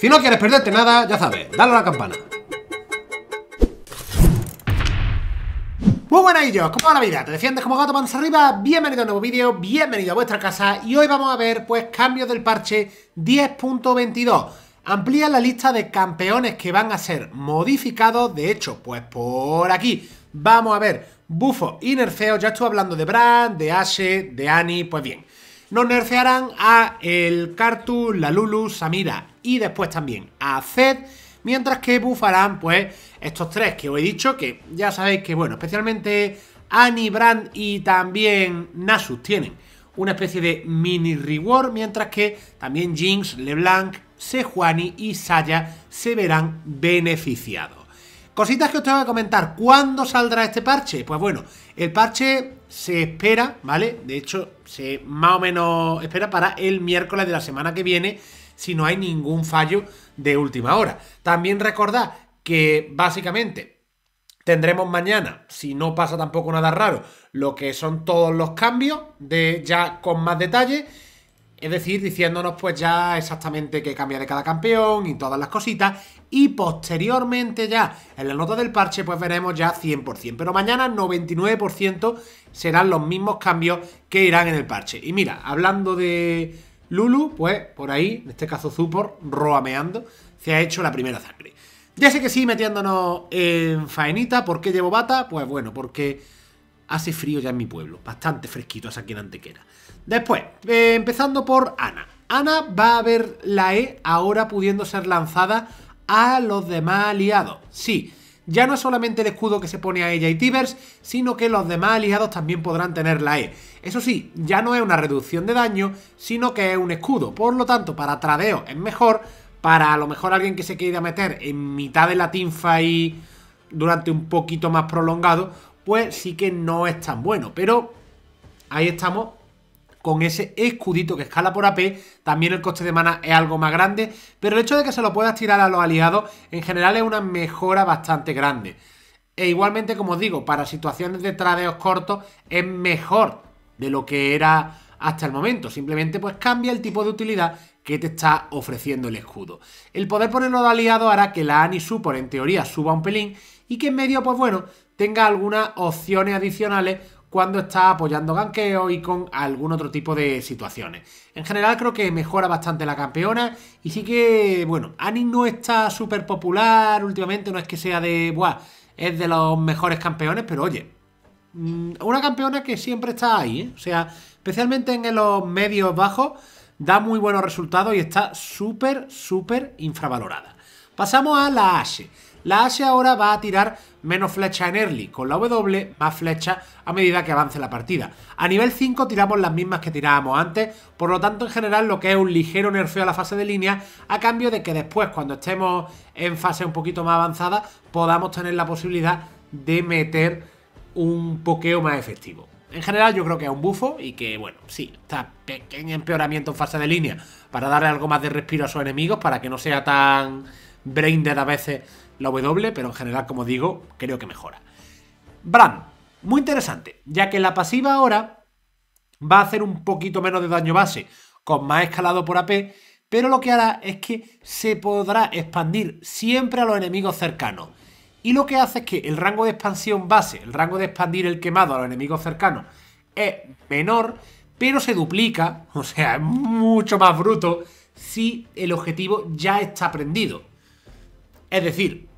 Si no quieres perderte nada, ya sabes, dale a la campana. Muy buenas ellos, ¿cómo va la vida? ¿Te defiendes como gato panza arriba? Bienvenido a un nuevo vídeo, bienvenido a vuestra casa y hoy vamos a ver pues cambios del parche 10.22 amplía la lista de campeones que van a ser modificados, de hecho, pues por aquí. Vamos a ver, Bufo y ya estoy hablando de Brand, de Ashe, de Annie, pues bien. Nos nerfearán a el Kartu, la Lulu, Samira y después también a Zed. Mientras que bufarán pues estos tres que os he dicho que ya sabéis que bueno, especialmente Annie, Brand y también Nasus tienen una especie de mini reward. Mientras que también Jinx, LeBlanc, Sejuani y Saya se verán beneficiados. Cositas que os tengo que comentar. ¿Cuándo saldrá este parche? Pues bueno, el parche se espera, ¿vale? De hecho, se más o menos espera para el miércoles de la semana que viene, si no hay ningún fallo de última hora. También recordad que básicamente tendremos mañana, si no pasa tampoco nada raro, lo que son todos los cambios de ya con más detalle es decir, diciéndonos pues ya exactamente qué cambia de cada campeón y todas las cositas. Y posteriormente ya, en la nota del parche, pues veremos ya 100%. Pero mañana 99% serán los mismos cambios que irán en el parche. Y mira, hablando de Lulu, pues por ahí, en este caso Zupor, roameando, se ha hecho la primera sangre. Ya sé que sí, metiéndonos en faenita. ¿Por qué llevo bata? Pues bueno, porque hace frío ya en mi pueblo. Bastante fresquito esa aquí en Antequera. Después, eh, empezando por Ana. Ana va a ver la E ahora pudiendo ser lanzada a los demás aliados. Sí, ya no es solamente el escudo que se pone a ella y Tibers, sino que los demás aliados también podrán tener la E. Eso sí, ya no es una reducción de daño, sino que es un escudo. Por lo tanto, para tradeo es mejor, para a lo mejor alguien que se quiera meter en mitad de la tinfa y durante un poquito más prolongado, pues sí que no es tan bueno. Pero ahí estamos con ese escudito que escala por AP. También el coste de mana es algo más grande, pero el hecho de que se lo puedas tirar a los aliados en general es una mejora bastante grande. E igualmente, como os digo, para situaciones de tradeos cortos es mejor de lo que era hasta el momento. Simplemente pues cambia el tipo de utilidad que te está ofreciendo el escudo. El poder ponerlo de aliado hará que la por en teoría suba un pelín y que en medio pues bueno, tenga algunas opciones adicionales cuando está apoyando ganqueo y con algún otro tipo de situaciones. En general creo que mejora bastante la campeona y sí que, bueno, Annie no está súper popular últimamente, no es que sea de, buah, es de los mejores campeones, pero oye, mm, una campeona que siempre está ahí, ¿eh? o sea, especialmente en los medios bajos, da muy buenos resultados y está súper, súper infravalorada. Pasamos a la Ashe. La Asia ahora va a tirar menos flecha en early, con la W más flecha a medida que avance la partida. A nivel 5 tiramos las mismas que tirábamos antes, por lo tanto en general lo que es un ligero nerfeo a la fase de línea, a cambio de que después cuando estemos en fase un poquito más avanzada podamos tener la posibilidad de meter un pokeo más efectivo. En general yo creo que es un bufo y que, bueno, sí, está pequeño empeoramiento en fase de línea para darle algo más de respiro a sus enemigos, para que no sea tan brain a veces la W, pero en general, como digo, creo que mejora. Bram, muy interesante, ya que la pasiva ahora va a hacer un poquito menos de daño base, con más escalado por AP, pero lo que hará es que se podrá expandir siempre a los enemigos cercanos. Y lo que hace es que el rango de expansión base, el rango de expandir el quemado a los enemigos cercanos, es menor, pero se duplica, o sea, es mucho más bruto si el objetivo ya está prendido. Es decir,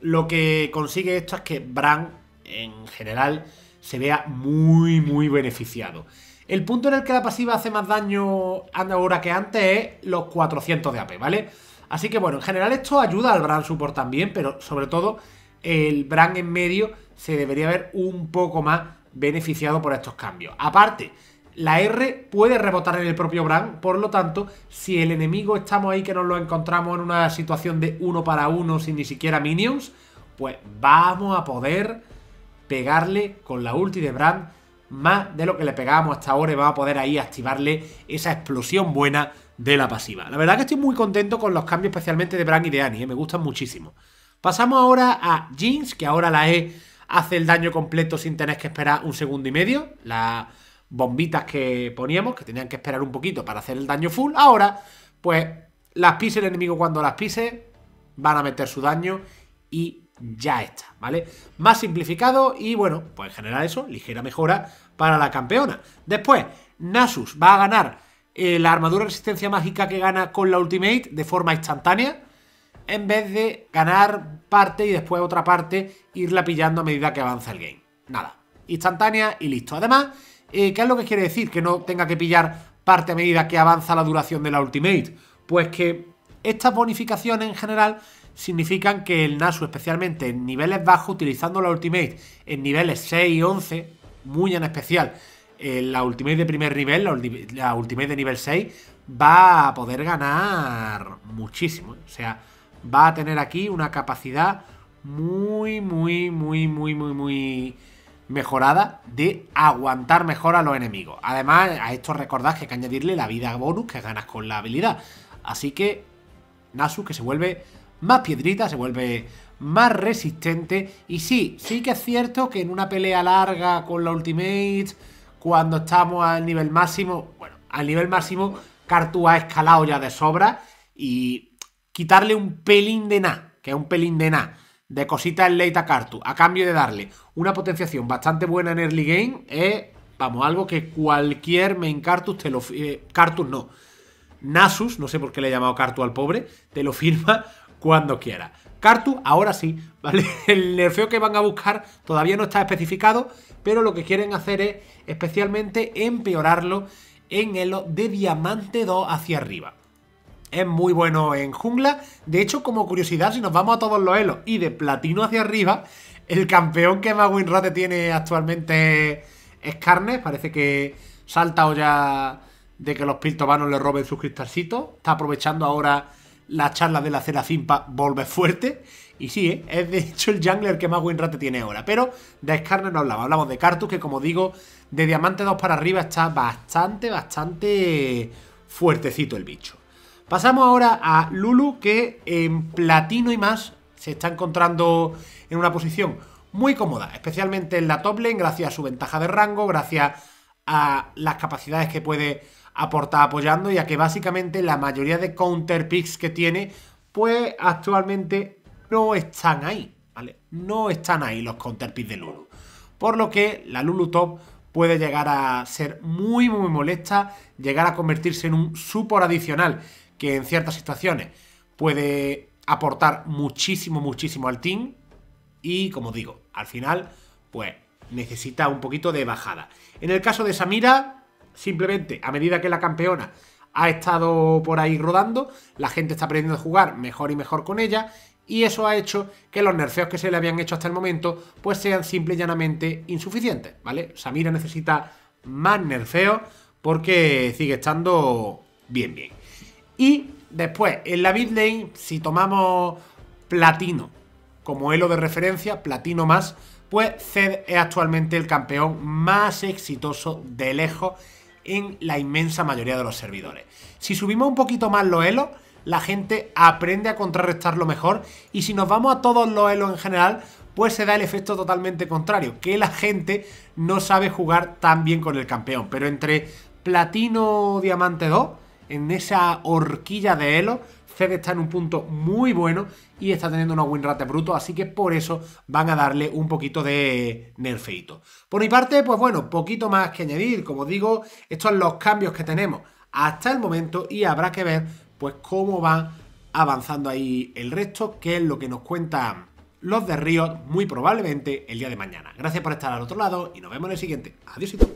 lo que consigue esto es que Bran, en general, se vea muy, muy beneficiado. El punto en el que la pasiva hace más daño ahora que antes es los 400 de AP, ¿vale? Así que bueno, en general esto ayuda al Bran Support también, pero sobre todo el Bran en medio se debería ver un poco más beneficiado por estos cambios. Aparte, la R puede rebotar en el propio Brand. por lo tanto, si el enemigo estamos ahí que nos lo encontramos en una situación de uno para uno sin ni siquiera minions, pues vamos a poder pegarle con la ulti de Brand más de lo que le pegábamos hasta ahora y vamos a poder ahí activarle esa explosión buena de la pasiva. La verdad que estoy muy contento con los cambios especialmente de Brand y de Annie, ¿eh? me gustan muchísimo. Pasamos ahora a Jeans que ahora la E hace el daño completo sin tener que esperar un segundo y medio. La bombitas que poníamos, que tenían que esperar un poquito para hacer el daño full. Ahora, pues las pise el enemigo cuando las pise, van a meter su daño y ya está, ¿vale? Más simplificado y bueno, pues en general eso, ligera mejora para la campeona. Después, Nasus va a ganar eh, la armadura resistencia mágica que gana con la Ultimate de forma instantánea, en vez de ganar parte y después otra parte, irla pillando a medida que avanza el game. Nada, instantánea y listo. Además, eh, ¿Qué es lo que quiere decir? Que no tenga que pillar parte a medida que avanza la duración de la Ultimate. Pues que estas bonificaciones en general significan que el Nasu, especialmente en niveles bajos, utilizando la Ultimate en niveles 6 y 11, muy en especial la Ultimate de primer nivel, la, la, Ultimate de nivel 6, va a poder ganar muchísimo. ¿eh? O sea, va a tener aquí una capacidad muy, muy, muy, muy, muy, muy mejorada de aguantar mejor a los enemigos. Además, a esto recordad que hay que añadirle la vida bonus que ganas con la habilidad. Así que Nasu que se vuelve más piedrita, se vuelve más resistente. Y sí, sí que es cierto que en una pelea larga con la Ultimate, cuando estamos al nivel máximo, bueno, al nivel máximo, Cartu ha escalado ya de sobra y quitarle un pelín de nada, que es un pelín de nada de cositas en late a Cartu, a cambio de darle una potenciación bastante buena en early game, es, vamos, algo que cualquier main Cartus te lo... Eh, no. Nasus, no sé por qué le he llamado Cartu al pobre, te lo firma cuando quiera. Cartu, ahora sí, ¿vale? El nerfeo que van a buscar todavía no está especificado, pero lo que quieren hacer es especialmente empeorarlo en el de diamante 2 hacia arriba es muy bueno en jungla. De hecho, como curiosidad, si nos vamos a todos los elos y de platino hacia arriba, el campeón que más winrate tiene actualmente es carne Parece que salta o ya de que los piltobanos le roben sus cristalcitos. Está aprovechando ahora la charla de la cera zimpa volver fuerte. Y sí, ¿eh? es de hecho el jungler que más winrate tiene ahora. Pero de Skarner no hablamos. Hablamos de Cartus, que como digo, de diamante 2 para arriba está bastante, bastante fuertecito el bicho. Pasamos ahora a Lulu, que en platino y más se está encontrando en una posición muy cómoda, especialmente en la top lane, gracias a su ventaja de rango, gracias a las capacidades que puede aportar apoyando y a que básicamente la mayoría de counter picks que tiene, pues actualmente no están ahí, ¿vale? No están ahí los counterpicks de Lulu. Por lo que la Lulu top puede llegar a ser muy, muy molesta, llegar a convertirse en un support adicional que en ciertas situaciones puede aportar muchísimo, muchísimo al team. Y como digo, al final, pues necesita un poquito de bajada. En el caso de Samira, simplemente a medida que la campeona ha estado por ahí rodando, la gente está aprendiendo a jugar mejor y mejor con ella. Y eso ha hecho que los nerfeos que se le habían hecho hasta el momento, pues sean simple y llanamente insuficientes, ¿vale? Samira necesita más nerfeos porque sigue estando bien, bien. Y después, en la lane si tomamos platino como elo de referencia, platino más, pues Zed es actualmente el campeón más exitoso de lejos en la inmensa mayoría de los servidores. Si subimos un poquito más los elos, la gente aprende a contrarrestarlo mejor y si nos vamos a todos los elos en general, pues se da el efecto totalmente contrario, que la gente no sabe jugar tan bien con el campeón. Pero entre platino diamante 2 en esa horquilla de Elo. Zed está en un punto muy bueno y está teniendo una win rate bruto, así que por eso van a darle un poquito de nerfeito. Por mi parte, pues bueno, poquito más que añadir. Como digo, estos son los cambios que tenemos hasta el momento y habrá que ver pues cómo va avanzando ahí el resto, que es lo que nos cuentan los de Riot muy probablemente el día de mañana. Gracias por estar al otro lado y nos vemos en el siguiente. Adiósito.